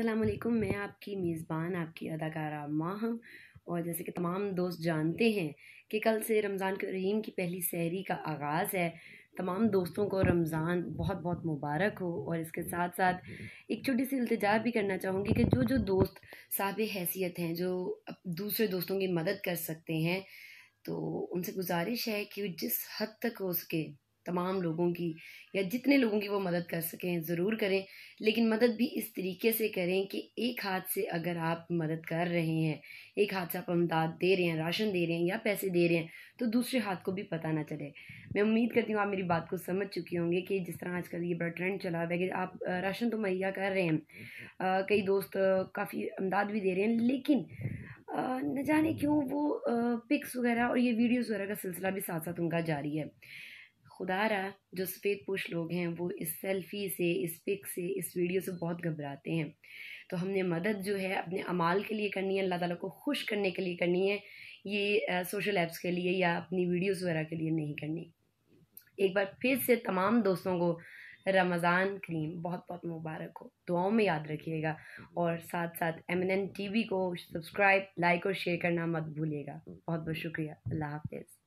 असलकुम मैं आपकी मेज़बान आपकी अदाकारा माहम और जैसे कि तमाम दोस्त जानते हैं कि कल से रमज़ान के रहीम की पहली सहरी का आगाज़ है तमाम दोस्तों को रमज़ान बहुत बहुत मुबारक हो और इसके साथ साथ एक छोटी सी इल्तजा भी करना चाहूँगी कि जो जो दोस्त साहब हैसियत हैं जो दूसरे दोस्तों की मदद कर सकते हैं तो उनसे गुजारिश है कि जिस हद तक हो सके तमाम लोगों की या जितने लोगों की वो मदद कर सकें ज़रूर करें लेकिन मदद भी इस तरीके से करें कि एक हाथ से अगर आप मदद कर रहे हैं एक हाथ से आप अमदाद दे रहे हैं राशन दे रहे हैं या पैसे दे रहे हैं तो दूसरे हाथ को भी पता ना चले मैं उम्मीद करती हूँ आप मेरी बात को समझ चुके होंगे कि जिस तरह आजकल ये बड़ा ट्रेंड चला हुआ है कि आप राशन तो मुहैया कर रहे हैं कई दोस्त काफ़ी अमदाद भी दे रहे हैं लेकिन न जाने क्यों वो पिक्स वगैरह और ये वीडियोज़ वगैरह का सिलसिला भी साथ साथ उनका जारी है खुदा रहा जो सफ़ेद पोश लोग हैं वो इस सेल्फ़ी से इस पिक से इस वीडियो से बहुत घबराते हैं तो हमने मदद जो है अपने अमाल के लिए करनी है अल्लाह ताला को खुश करने के लिए करनी है ये सोशल ऐप्स के लिए या अपनी वीडियोस वगैरह के लिए नहीं करनी एक बार फिर से तमाम दोस्तों को रमज़ान करीम बहुत बहुत मुबारक हो दुआओं में याद रखिएगा और साथ साथ एम एन टी वी को सब्सक्राइब लाइक और शेयर करना मत भूलिएगा बहुत बहुत शुक्रिया अल्लाह हाफिज़